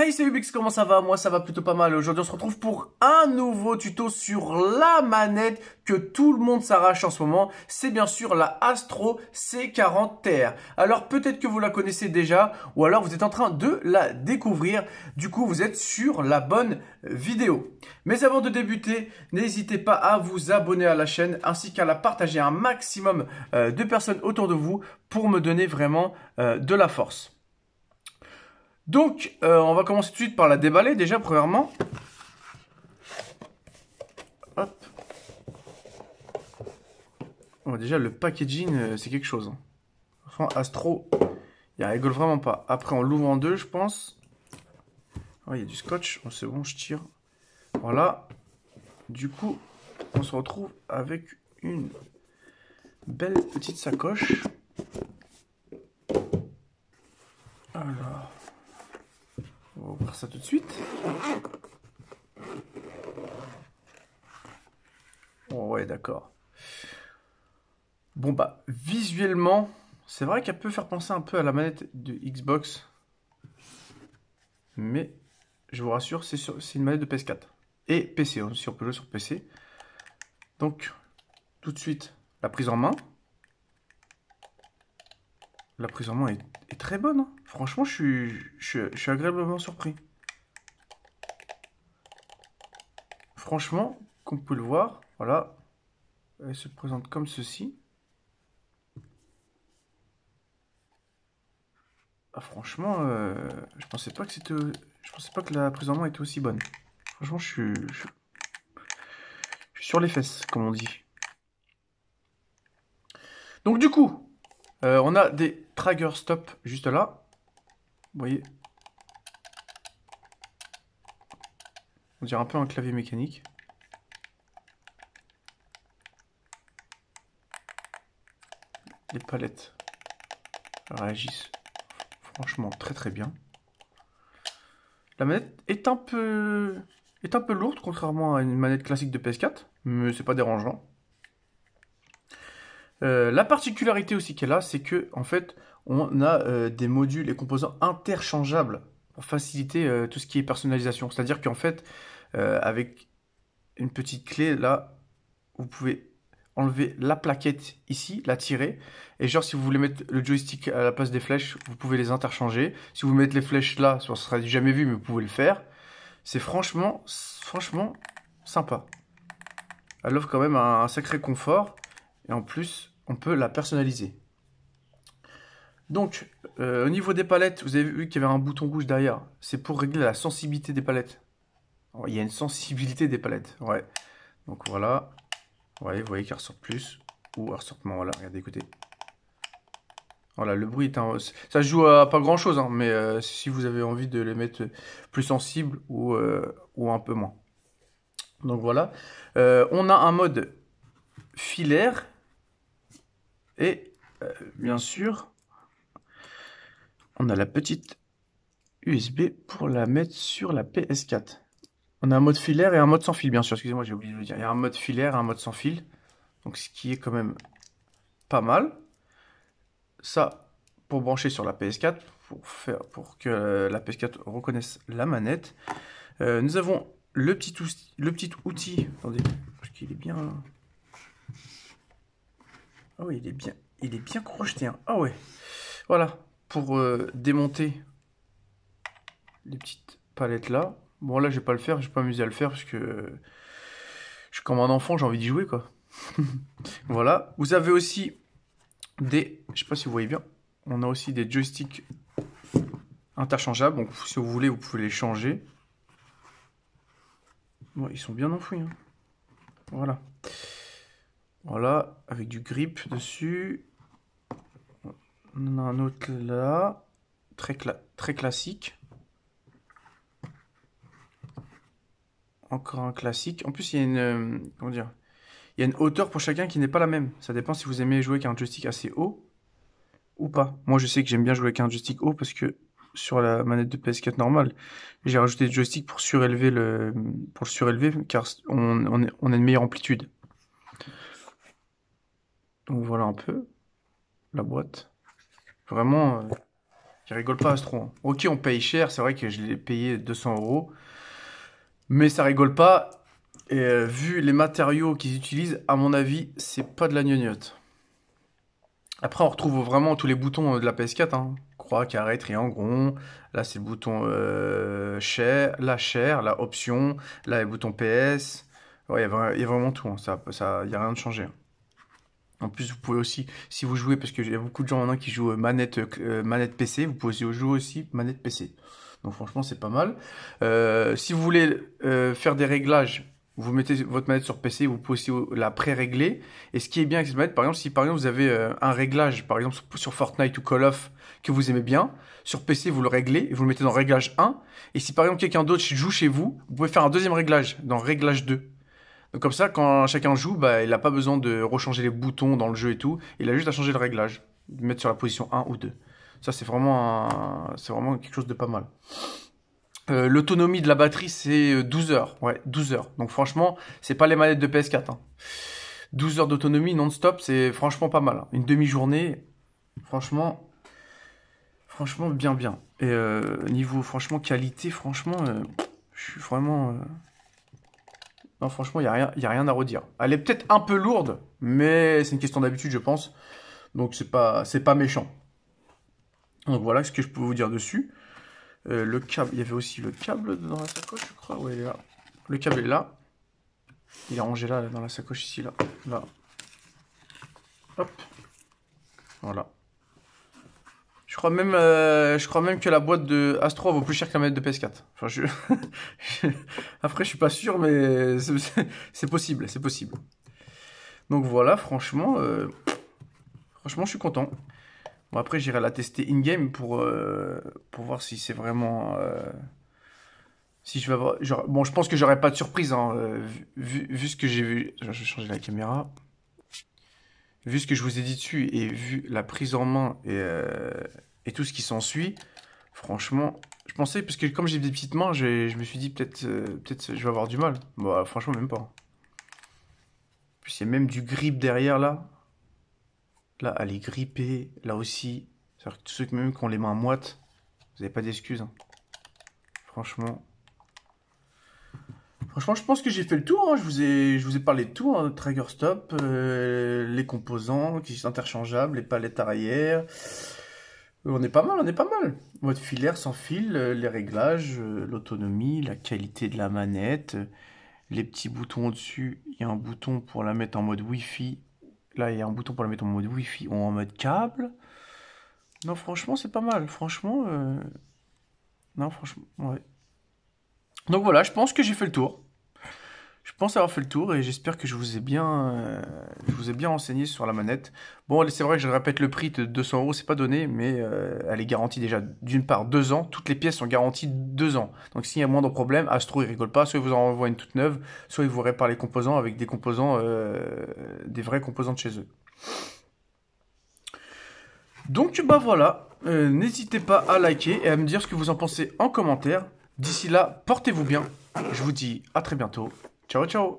Hey c'est Ubix, comment ça va Moi ça va plutôt pas mal. Aujourd'hui on se retrouve pour un nouveau tuto sur la manette que tout le monde s'arrache en ce moment. C'est bien sûr la Astro C40R. Alors peut-être que vous la connaissez déjà ou alors vous êtes en train de la découvrir. Du coup vous êtes sur la bonne vidéo. Mais avant de débuter, n'hésitez pas à vous abonner à la chaîne ainsi qu'à la partager à un maximum euh, de personnes autour de vous pour me donner vraiment euh, de la force. Donc, euh, on va commencer tout de suite par la déballer déjà, premièrement. Hop. Oh, déjà, le packaging, euh, c'est quelque chose. Enfin, Astro, il rigole vraiment pas. Après, on l'ouvre en deux, je pense. Il y a du scotch. Oh, c'est bon, je tire. Voilà. Du coup, on se retrouve avec une belle petite sacoche. ça tout de suite. Oh, ouais, d'accord. Bon, bah, visuellement, c'est vrai qu'elle peut faire penser un peu à la manette de Xbox. Mais, je vous rassure, c'est une manette de PS4. Et PC, hein, si on peut jouer sur PC. Donc, tout de suite, la prise en main. La prise en main est, très bonne. Hein. Franchement, je suis, agréablement surpris. Franchement, comme vous pouvez le voir, voilà, elle se présente comme ceci. Ah, franchement, euh, je pensais pas que c'était, je pensais pas que la prise en main était aussi bonne. Franchement, je suis sur les fesses, comme on dit. Donc du coup, euh, on a des trigger stop juste là. Vous voyez On dirait un peu un clavier mécanique. Les palettes réagissent franchement très très bien. La manette est un peu est un peu lourde contrairement à une manette classique de PS4, mais c'est pas dérangeant. Euh, la particularité aussi qu'elle a, c'est que en fait, on a euh, des modules et composants interchangeables pour faciliter euh, tout ce qui est personnalisation. C'est-à-dire qu'en fait, avec une petite clé là, vous pouvez enlever la plaquette ici, la tirer, et genre si vous voulez mettre le joystick à la place des flèches, vous pouvez les interchanger. Si vous mettez les flèches là, ça sera jamais vu, mais vous pouvez le faire. C'est franchement, franchement sympa. Elle offre quand même un sacré confort. Et en plus, on peut la personnaliser. Donc, euh, au niveau des palettes, vous avez vu qu'il y avait un bouton rouge derrière. C'est pour régler la sensibilité des palettes. il y a une sensibilité des palettes. Ouais. Donc voilà. Ouais, vous voyez qu'il ressort plus. Ou ressort moins. Voilà, regardez, écoutez. Voilà, le bruit est un... Ça joue à pas grand-chose, hein, mais euh, si vous avez envie de les mettre plus sensibles ou, euh, ou un peu moins. Donc voilà. on a un mode filaire et euh, bien sûr, on a la petite USB pour la mettre sur la PS4. On a un mode filaire et un mode sans fil, bien sûr. Excusez-moi, j'ai oublié de le dire. Il y a un mode filaire et un mode sans fil. Donc, ce qui est quand même pas mal. Ça, pour brancher sur la PS4, pour, faire, pour que la PS4 reconnaisse la manette. Euh, nous avons le petit, outil, le petit outil. Attendez, parce qu'il est bien. Ah oui, il est bien, il est bien crocheté. Hein. Ah ouais. Voilà, pour euh, démonter les petites palettes là. Bon là, je vais pas le faire, je vais pas m'amuser à le faire parce que euh, je suis comme un enfant, j'ai envie d'y jouer quoi. voilà, vous avez aussi des, je sais pas si vous voyez bien, on a aussi des joysticks interchangeables. Donc si vous voulez, vous pouvez les changer. Bon, ils sont bien enfouis. Hein. Voilà. Voilà, avec du grip dessus. On a un autre là, très, très classique. Encore un classique. En plus, il y a une, euh, dire, il y une hauteur pour chacun qui n'est pas la même. Ça dépend si vous aimez jouer avec un joystick assez haut ou pas. Moi, je sais que j'aime bien jouer avec un joystick haut parce que sur la manette de PS4 normale, j'ai rajouté le joystick pour surélever le, pour surélever car on a une meilleure amplitude. Donc voilà un peu la boîte. Vraiment, euh, rigole pas Astro. Hein. Ok, on paye cher, c'est vrai que je l'ai payé 200 euros. Mais ça rigole pas. Et euh, vu les matériaux qu'ils utilisent, à mon avis, c'est pas de la gnognotte. Après, on retrouve vraiment tous les boutons euh, de la PS4. Hein. Croix, carré, triangle, rond. Là, c'est le bouton euh, la chair, la option. Là, le bouton PS. Il ouais, y, y, a vraiment tout. Il hein. n'y ça, a rien de changé. En plus, vous pouvez aussi, si vous jouez, parce qu'il y a beaucoup de gens maintenant qui jouent euh, manette, euh, euh, manette PC, vous pouvez aussi jouer aussi manette PC. Donc franchement, c'est pas mal. si vous voulez faire des réglages, vous mettez votre manette sur PC, vous pouvez aussi la pré-régler. Et ce qui est bien avec cette manette, par exemple, si par exemple vous avez un réglage, par exemple sur Fortnite ou Call of, que vous aimez bien, sur PC, vous le réglez et vous le mettez dans réglage 1. Et si par exemple quelqu'un d'autre joue chez vous, vous pouvez faire un deuxième réglage dans réglage 2 comme ça, quand chacun joue, bah, il n'a pas besoin de rechanger les boutons dans le jeu et tout. Il a juste à changer le réglage, mettre sur la position 1 ou 2. Ça, c'est vraiment, vraiment quelque chose de pas mal. Euh, l'autonomie de la batterie, c'est 12 euh, heures. Ouais, 12 heures. Donc franchement, c'est pas les manettes de PS4. 12 hein. heures d'autonomie non-stop, c'est franchement pas mal. Une demi-journée, franchement, franchement bien bien. Et euh, niveau franchement qualité, franchement, je suis vraiment non, franchement, il n'y a, rien, a rien à redire. Elle est peut-être un peu lourde, mais c'est une question d'habitude, je pense. Donc, c'est pas, pas méchant. Donc, voilà ce que je peux vous dire dessus. Euh, le câble, il y avait aussi le câble dans la sacoche, je crois. Oui, là. Le câble est là. Il est rangé là, dans la sacoche, ici, là. Là. Hop. Voilà. Je crois même, euh, je crois même que la boîte de Astro vaut plus cher que la manette de PS4. Enfin, je... Après, je suis pas sûr, mais c'est possible, c'est possible. Donc voilà, franchement, euh, franchement, je suis content. Bon, après, j'irai la tester in-game pour, euh, pour voir si c'est vraiment. Si je vais avoir... Bon, je pense que j'aurai pas de surprise, hein, vu, ce que j'ai vu. Je vais changer la caméra vu ce que je vous ai dit dessus et vu la prise en main et, euh, tout ce qui s'ensuit, franchement, je pensais, parce que comme j'ai des petites mains, je, me suis dit peut-être euh, peut-être je vais avoir du mal. Bah, franchement, même pas. Puis y a même du grip derrière là. Là, elle est grippée, là aussi. C'est-à-dire que tous ceux qui, même ont les mains moites, vous n'avez pas d'excuses. Hein. Franchement. Franchement, je pense que j'ai fait le tour. Hein. Je, vous ai, je vous ai parlé de tout. Hein. Trigger stop, euh, les composants qui sont interchangeables, les palettes arrière. Euh, on est pas mal, on est pas mal. Mode filaire sans fil, euh, les réglages, l'autonomie, la qualité de la manette, les petits boutons au-dessus. Il y a un bouton pour la mettre en mode Wi-Fi. Là, il y a un bouton pour la mettre en mode Wi-Fi ou en mode câble. Non, franchement, c'est pas mal. Franchement, non, franchement, ouais. Donc voilà, je pense que j'ai fait le tour. Je pense avoir fait le tour et j'espère que je vous ai bien, euh, je vous ai bien renseigné sur la manette. Bon, c'est vrai que je répète le prix de 200 euros, c'est pas donné, mais euh, elle est garantie déjà d'une part deux ans. Toutes les pièces sont garanties deux ans. Donc s'il y a moindre problème, Astro il rigole pas. Soit ils vous en une toute neuve, soit ils vous réparent les composants avec des composants, euh, des vrais composants de chez eux. Donc bah voilà, n'hésitez pas à liker et à me dire ce que vous en pensez en commentaire. D'ici là, portez-vous bien. Je vous dis à très bientôt 舅舅。